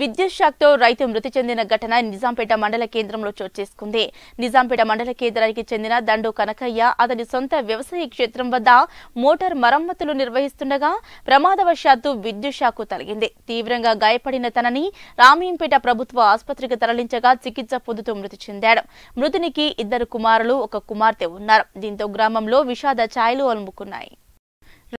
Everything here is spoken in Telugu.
విద్యుత్ తో రైతు మృతి చెందిన ఘటన నిజాంపేట మండల కేంద్రంలో చోటు చేసుకుంది నిజాంపేట మండల కేంద్రానికి చెందిన దండు కనకయ్య అతని సొంత వ్యవసాయ క్షేత్రం వద్ద మోటార్ మరమ్మతులు నిర్వహిస్తుండగా ప్రమాదవశాత్తు విద్యుత్ షాక్ తలిగింది తీవ్రంగా గాయపడిన తనని రామీంపేట ప్రభుత్వ ఆసుపత్రికి తరలించగా చికిత్స పొందుతూ మృతి చెందాడు మృతునికి ఇద్దరు కుమారులు ఒక కుమార్తె ఉన్నారు దీంతో గ్రామంలో విషాద ఛాయలు అలుముకున్నాయి